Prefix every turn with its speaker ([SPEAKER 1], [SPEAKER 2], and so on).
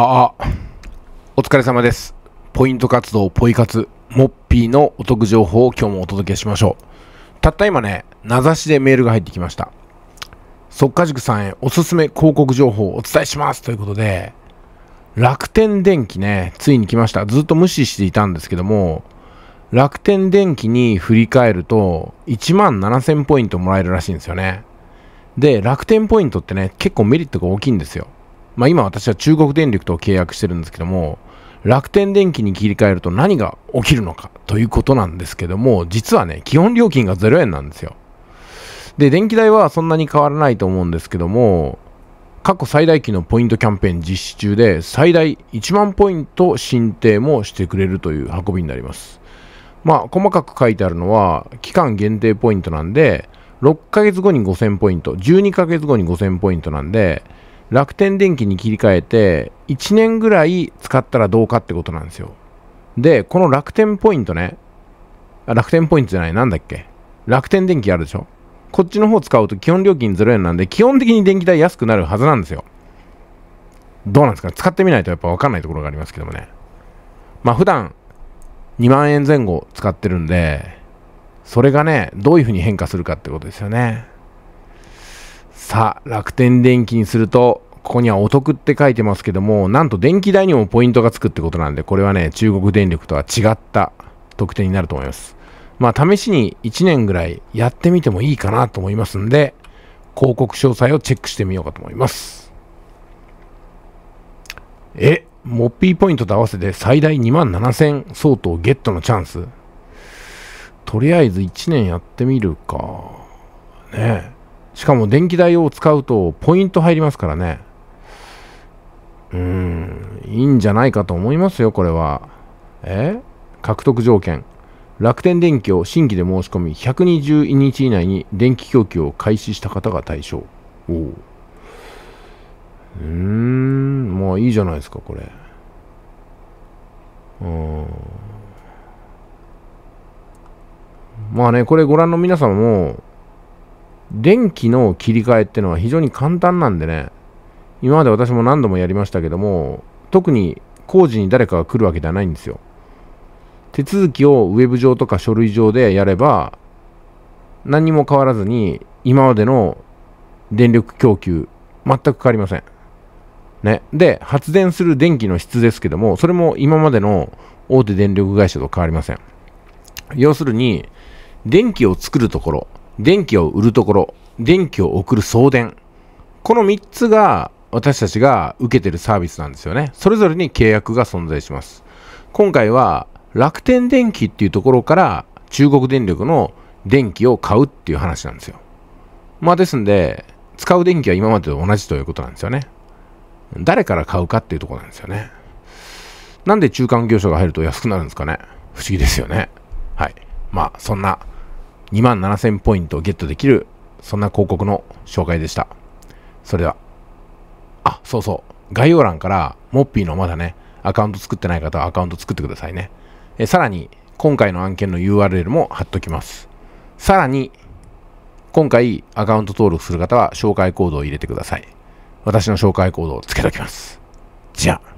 [SPEAKER 1] ああ、お疲れ様です。ポイント活動、ポイ活、モッピーのお得情報を今日もお届けしましょう。たった今ね、名指しでメールが入ってきました。速稼塾さんへおすすめ広告情報をお伝えしますということで、楽天電機ね、ついに来ました。ずっと無視していたんですけども、楽天電機に振り返ると、1万7000ポイントもらえるらしいんですよね。で、楽天ポイントってね、結構メリットが大きいんですよ。まあ、今私は中国電力と契約してるんですけども、楽天電気に切り替えると何が起きるのかということなんですけども、実はね、基本料金が0円なんですよ。で、電気代はそんなに変わらないと思うんですけども、過去最大期のポイントキャンペーン実施中で、最大1万ポイント申請もしてくれるという運びになります。まあ、細かく書いてあるのは、期間限定ポイントなんで、6ヶ月後に5000ポイント、12ヶ月後に5000ポイントなんで、楽天電機に切り替えて1年ぐらい使ったらどうかってことなんですよでこの楽天ポイントね楽天ポイントじゃないなんだっけ楽天電機あるでしょこっちの方使うと基本料金0円なんで基本的に電気代安くなるはずなんですよどうなんですか使ってみないとやっぱ分かんないところがありますけどもねまあ普段2万円前後使ってるんでそれがねどういうふうに変化するかってことですよねさあ、楽天電気にすると、ここにはお得って書いてますけども、なんと電気代にもポイントがつくってことなんで、これはね、中国電力とは違った特典になると思います。まあ、試しに1年ぐらいやってみてもいいかなと思いますんで、広告詳細をチェックしてみようかと思います。え、モッピーポイントと合わせて最大2万7000相当ゲットのチャンスとりあえず1年やってみるか。ねえ。しかも電気代を使うとポイント入りますからね。うん、いいんじゃないかと思いますよ、これは。え獲得条件。楽天電気を新規で申し込み、120日以内に電気供給を開始した方が対象。おう。うーん、まあいいじゃないですか、これ。うん。まあね、これご覧の皆様も、電気の切り替えってのは非常に簡単なんでね、今まで私も何度もやりましたけども、特に工事に誰かが来るわけではないんですよ。手続きをウェブ上とか書類上でやれば、何にも変わらずに今までの電力供給、全く変わりません。ね。で、発電する電気の質ですけども、それも今までの大手電力会社と変わりません。要するに、電気を作るところ、電気を売るところ、電気を送る送電。この3つが私たちが受けてるサービスなんですよね。それぞれに契約が存在します。今回は楽天電気っていうところから中国電力の電気を買うっていう話なんですよ。まあですんで、使う電気は今までと同じということなんですよね。誰から買うかっていうところなんですよね。なんで中間業者が入ると安くなるんですかね。不思議ですよね。はい。まあ、そんな2万7000ポイントをゲットできる、そんな広告の紹介でした。それでは。あ、そうそう。概要欄から、モッピーのまだね、アカウント作ってない方はアカウント作ってくださいね。えさらに、今回の案件の URL も貼っときます。さらに、今回アカウント登録する方は紹介コードを入れてください。私の紹介コードを付けときます。じゃあ。